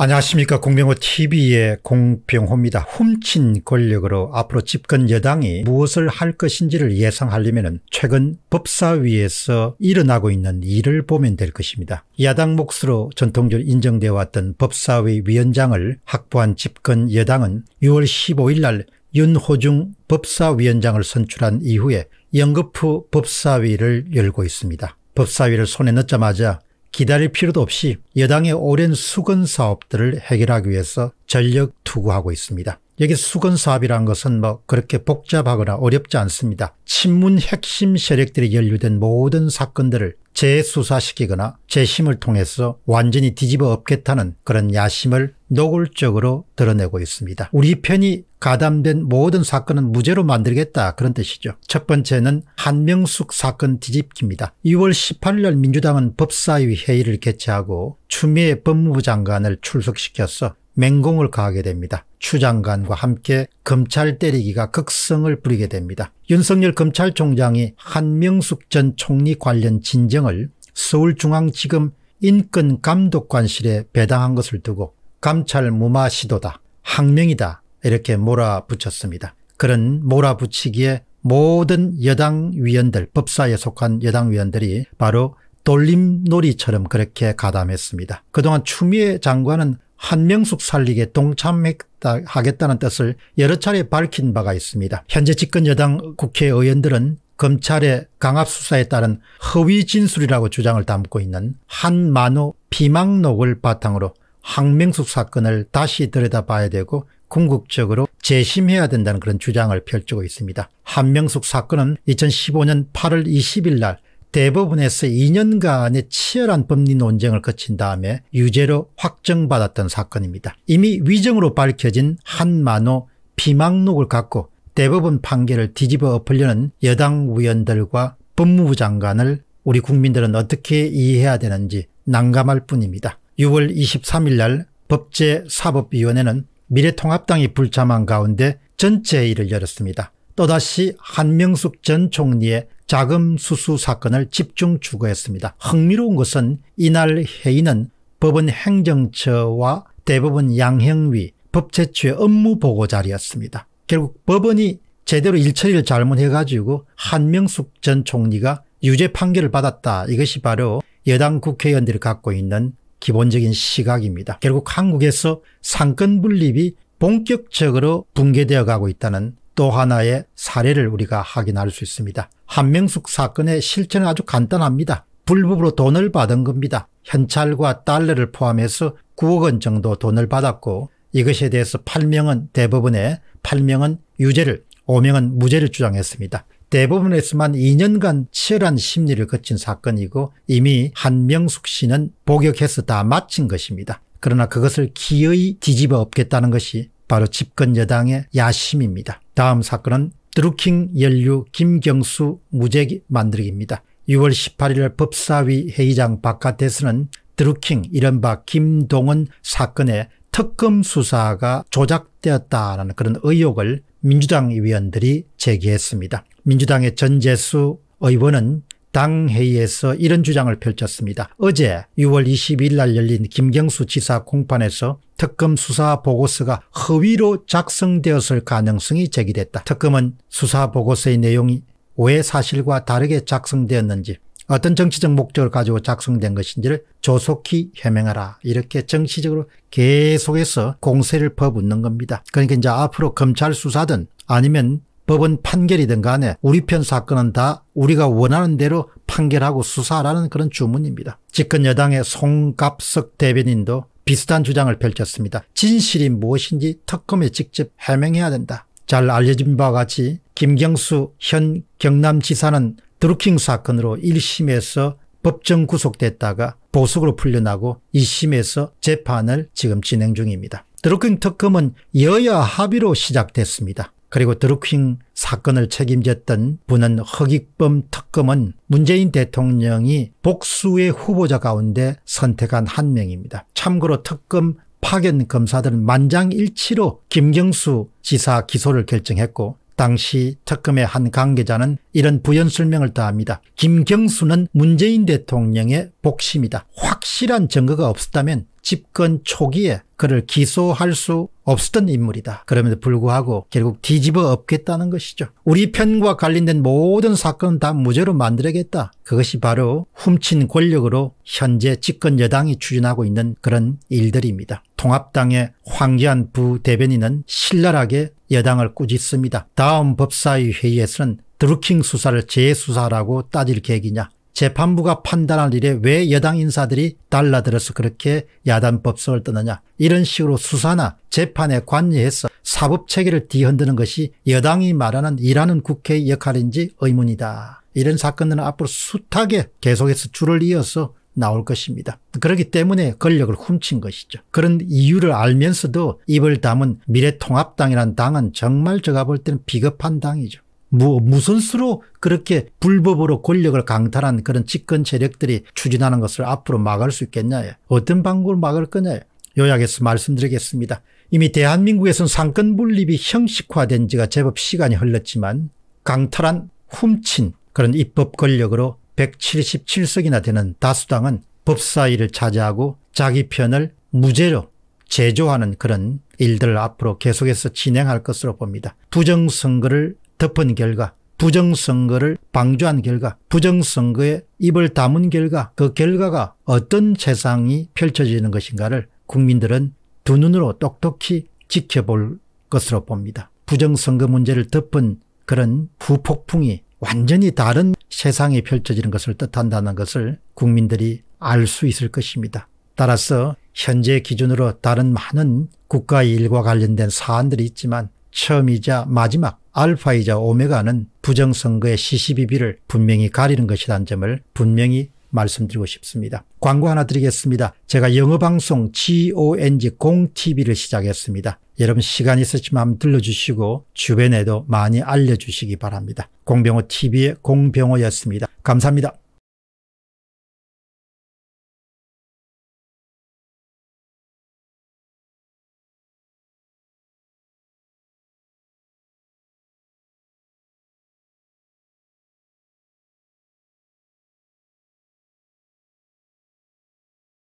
안녕하십니까 공병호TV의 공병호입니다. 훔친 권력으로 앞으로 집권 여당이 무엇을 할 것인지를 예상하려면 최근 법사위에서 일어나고 있는 일을 보면 될 것입니다. 야당 몫으로 전통적으로 인정되어 왔던 법사위 위원장을 확보한 집권 여당은 6월 15일 날 윤호중 법사위원장을 선출한 이후에 영급 후 법사위를 열고 있습니다. 법사위를 손에 넣자마자 기다릴 필요도 없이 여당의 오랜 수건 사업들을 해결하기 위해서 전력 투구하고 있습니다. 여기 수건 사업이란 것은 뭐 그렇게 복잡하거나 어렵지 않습니다. 친문 핵심 세력들이 연루된 모든 사건들을 재수사시키거나 재심을 통해서 완전히 뒤집어 엎겠다는 그런 야심을 노골적으로 드러내고 있습니다. 우리 편이 가담된 모든 사건은 무죄로 만들겠다 그런 뜻이죠. 첫 번째는 한명숙 사건 뒤집기입니다. 2월 18일 민주당은 법사위 회의를 개최하고 추미애 법무부 장관을 출석시켜서 맹공을 가하게 됩니다. 추 장관과 함께 검찰 때리기가 극성을 부리게 됩니다. 윤석열 검찰총장이 한명숙 전 총리 관련 진정을 서울중앙지검 인권감독관실에 배당한 것을 두고 감찰 무마 시도다 항명이다 이렇게 몰아붙였습니다. 그런 몰아붙이기에 모든 여당 위원들 법사에 속한 여당 위원들이 바로 돌림놀이처럼 그렇게 가담했습니다. 그동안 추미애 장관은 한명숙 살리기에 동참하겠다는 뜻을 여러 차례 밝힌 바가 있습니다. 현재 집권 여당 국회의원들은 검찰의 강압수사에 따른 허위 진술이라고 주장을 담고 있는 한만호 비망록을 바탕으로 항명숙 사건을 다시 들여다봐야 되고 궁극적으로 재심해야 된다는 그런 주장을 펼치고 있습니다. 한명숙 사건은 2015년 8월 20일 날 대법원에서 2년간의 치열한 법리 논쟁을 거친 다음에 유죄로 확정받았던 사건입니다. 이미 위정으로 밝혀진 한만호 비망록을 갖고 대법원 판결을 뒤집어 엎으려는 여당 의원들과 법무부 장관을 우리 국민들은 어떻게 이해해야 되는지 난감할 뿐입니다. 6월 23일 날 법제사법위원회는 미래통합당이 불참한 가운데 전체회의를 열었습니다. 또다시 한명숙 전 총리의 자금 수수 사건을 집중 추구했습니다. 흥미로운 것은 이날 회의는 법원 행정처와 대법원 양형위 법제처의 업무 보고 자리였습니다. 결국 법원이 제대로 일처리를 잘못해가지고 한명숙 전 총리가 유죄 판결을 받았다. 이것이 바로 여당 국회의원들이 갖고 있는 기본적인 시각입니다. 결국 한국에서 상권 분립이 본격적으로 붕괴되어 가고 있다는 또 하나의 사례를 우리가 확인할 수 있습니다. 한명숙 사건의 실체는 아주 간단합니다. 불법으로 돈을 받은 겁니다. 현찰과 달러를 포함해서 9억 원 정도 돈을 받았고 이것에 대해서 8명은 대법원에 8명은 유죄를 5명은 무죄를 주장했습니다. 대법원에서만 2년간 치열한 심리를 거친 사건이고 이미 한명숙 씨는 복역해서 다 마친 것입니다. 그러나 그것을 기어이 뒤집어 엎겠다는 것이 바로 집권 여당의 야심입니다. 다음 사건은 드루킹 연류 김경수 무죄 만들기입니다. 6월 18일 법사위 회의장 바깥에서는 드루킹 이른바 김동원 사건의 특검 수사가 조작되었다라는 그런 의혹을 민주당 의원들이 제기했습니다. 민주당의 전재수 의원은 당회의에서 이런 주장을 펼쳤습니다. 어제 6월 22일 날 열린 김경수 지사 공판에서 특검 수사 보고서가 허위로 작성되었을 가능성이 제기됐다. 특검은 수사 보고서의 내용이 왜 사실과 다르게 작성되었는지 어떤 정치적 목적을 가지고 작성된 것인지를 조속히 해명하라. 이렇게 정치적으로 계속해서 공세를 퍼붓는 겁니다. 그러니까 이제 앞으로 검찰 수사든 아니면 법원 판결이든 간에 우리 편 사건은 다 우리가 원하는 대로 판결하고 수사하라는 그런 주문입니다. 집권 여당의 송갑석 대변인도 비슷한 주장을 펼쳤습니다. 진실이 무엇인지 특검에 직접 해명해야 된다. 잘 알려진 바와 같이 김경수 현 경남지사는 드루킹 사건으로 1심에서 법정 구속됐다가 보석으로 풀려나고 2심에서 재판을 지금 진행 중입니다. 드루킹 특검은 여야 합의로 시작됐습니다. 그리고 드루킹 사건을 책임졌던 분은 허익범 특검은 문재인 대통령이 복수의 후보자 가운데 선택한 한 명입니다. 참고로 특검 파견 검사들은 만장일치로 김경수 지사 기소를 결정했고 당시 특검의 한 관계자는 이런 부연설명을 다합니다. 김경수는 문재인 대통령의 복심이다. 확실한 증거가 없었다면 집권 초기에 그를 기소할 수 없었던 인물이다. 그럼에도 불구하고 결국 뒤집어 엎겠다는 것이죠. 우리 편과 관련된 모든 사건은 다 무죄로 만들어야겠다. 그것이 바로 훔친 권력으로 현재 집권 여당이 추진하고 있는 그런 일들입니다. 통합당의 황기한 부대변인은 신랄하게 여당을 꾸짖습니다. 다음 법사위 회의에서는 드루킹 수사를 재수사라고 따질 계획이냐 재판부가 판단할 일에 왜 여당 인사들이 달라들어서 그렇게 야단법석을 떠느냐 이런 식으로 수사나 재판에 관여해서 사법체계를 뒤흔드는 것이 여당이 말하는 일하는 국회의 역할인지 의문이다. 이런 사건들은 앞으로 숱하게 계속해서 줄을 이어서 나올 것입니다. 그렇기 때문에 권력을 훔친 것이죠. 그런 이유를 알면서도 입을 담은 미래통합당이란 당은 정말 제가 볼 때는 비겁한 당이죠. 무, 무슨 수로 그렇게 불법으로 권력을 강탈한 그런 집권 세력들이 추진하는 것을 앞으로 막을 수 있겠냐. 어떤 방법을 막을 거냐. 요약해서 말씀드리겠습니다. 이미 대한민국에선 상권 분립이 형식화된 지가 제법 시간이 흘렀지만 강탈한 훔친 그런 입법 권력으로 177석이나 되는 다수당은 법사위를 차지하고 자기 편을 무죄로 제조하는 그런 일들을 앞으로 계속해서 진행할 것으로 봅니다. 부정선거를 덮은 결과 부정선거를 방조한 결과 부정선거에 입을 담은 결과 그 결과가 어떤 세상이 펼쳐지는 것인가를 국민들은 두 눈으로 똑똑히 지켜볼 것으로 봅니다. 부정선거 문제를 덮은 그런 후폭풍이 완전히 다른 세상이 펼쳐지는 것을 뜻한다는 것을 국민들이 알 수 있을 것입니다. 따라서 현재 기준으로 다른 많은 국가의 일과 관련된 사안들이 있지만 처음이자 마지막 알파이자 오메가는 부정선거의 c c b 비를 분명히 가리는 것이라는 점을 분명히 말씀드리고 싶습니다. 광고 하나 드리겠습니다. 제가 영어방송 GONG 공TV를 시작했습니다. 여러분 시간 있으시면 한번 들러주시고 주변에도 많이 알려주시기 바랍니다. 공병호 TV의 공병호였습니다. 감사합니다.